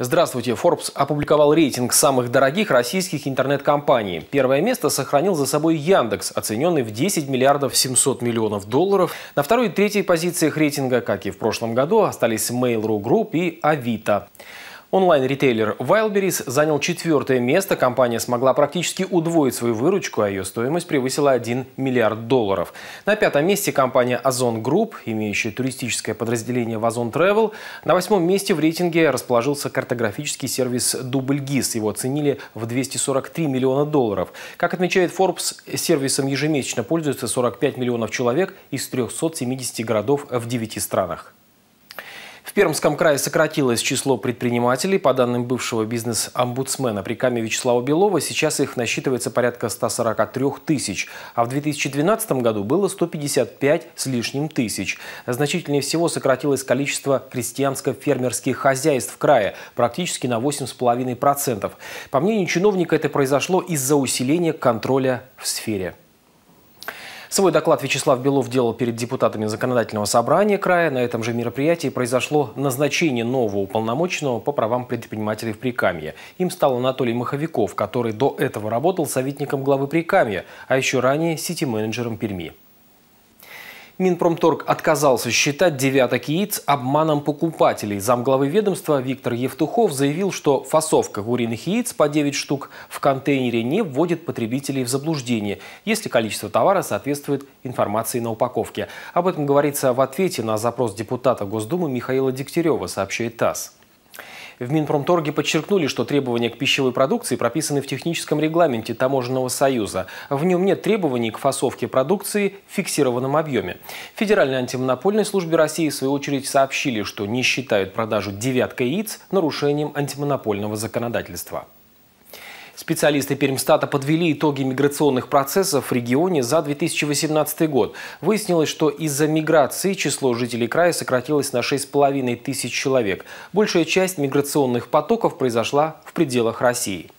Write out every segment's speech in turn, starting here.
Здравствуйте. Forbes опубликовал рейтинг самых дорогих российских интернет-компаний. Первое место сохранил за собой Яндекс, оцененный в 10 миллиардов 700 миллионов долларов. На второй и третьей позициях рейтинга, как и в прошлом году, остались Mail.ru Group и Авито. Онлайн-ритейлер Wildberries занял четвертое место. Компания смогла практически удвоить свою выручку, а ее стоимость превысила 1 миллиард долларов. На пятом месте компания Озон Group, имеющая туристическое подразделение в Озон Travel. На восьмом месте в рейтинге расположился картографический сервис Дубльгиз. Его оценили в 243 миллиона долларов. Как отмечает Forbes, сервисом ежемесячно пользуются 45 миллионов человек из 370 городов в 9 странах. В Пермском крае сократилось число предпринимателей. По данным бывшего бизнес-омбудсмена при Каме Вячеслава Белова, сейчас их насчитывается порядка 143 тысяч, а в 2012 году было 155 с лишним тысяч. Значительнее всего сократилось количество крестьянско-фермерских хозяйств в крае, практически на 8,5%. По мнению чиновника, это произошло из-за усиления контроля в сфере. Свой доклад Вячеслав Белов делал перед депутатами Законодательного собрания края. На этом же мероприятии произошло назначение нового уполномоченного по правам предпринимателей в Прикамье. Им стал Анатолий Маховиков, который до этого работал советником главы Прикамья, а еще ранее сити-менеджером Перми. Минпромторг отказался считать девяток яиц обманом покупателей. Замглавы ведомства Виктор Евтухов заявил, что фасовка куриных яиц по 9 штук в контейнере не вводит потребителей в заблуждение, если количество товара соответствует информации на упаковке. Об этом говорится в ответе на запрос депутата Госдумы Михаила Дегтярева, сообщает ТАСС. В Минпромторге подчеркнули, что требования к пищевой продукции прописаны в техническом регламенте Таможенного союза. В нем нет требований к фасовке продукции в фиксированном объеме. Федеральной антимонопольной службе России, в свою очередь, сообщили, что не считают продажу девятка яиц нарушением антимонопольного законодательства. Специалисты Пермстата подвели итоги миграционных процессов в регионе за 2018 год. Выяснилось, что из-за миграции число жителей края сократилось на 6,5 тысяч человек. Большая часть миграционных потоков произошла в пределах России.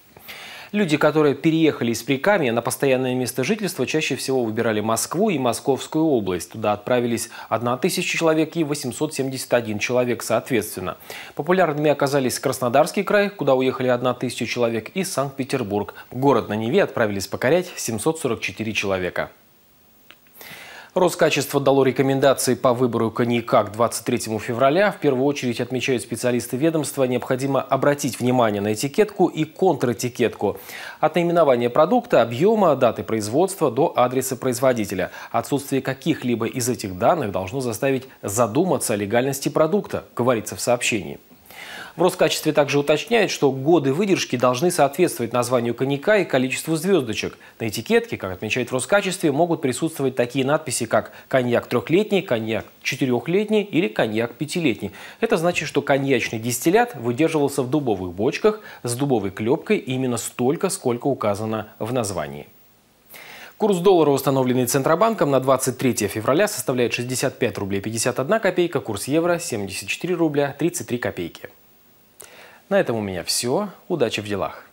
Люди, которые переехали из Прикамья на постоянное место жительства, чаще всего выбирали Москву и Московскую область. Туда отправились 1000 человек и 871 человек соответственно. Популярными оказались Краснодарский край, куда уехали 1000 человек, и Санкт-Петербург. Город на Неве отправились покорять 744 человека. Роскачество дало рекомендации по выбору коньяка к 23 февраля. В первую очередь, отмечают специалисты ведомства, необходимо обратить внимание на этикетку и контратикетку. От наименования продукта, объема, даты производства до адреса производителя. Отсутствие каких-либо из этих данных должно заставить задуматься о легальности продукта, говорится в сообщении. В Роскачестве также уточняет, что годы выдержки должны соответствовать названию коньяка и количеству звездочек. На этикетке, как отмечает в Роскачестве, могут присутствовать такие надписи, как «коньяк трехлетний», «коньяк четырехлетний» или «коньяк пятилетний». Это значит, что коньячный дистиллят выдерживался в дубовых бочках с дубовой клепкой именно столько, сколько указано в названии. Курс доллара, установленный Центробанком на 23 февраля, составляет 65 рублей 51 копейка, курс евро 74 рубля 33 копейки. На этом у меня все. Удачи в делах!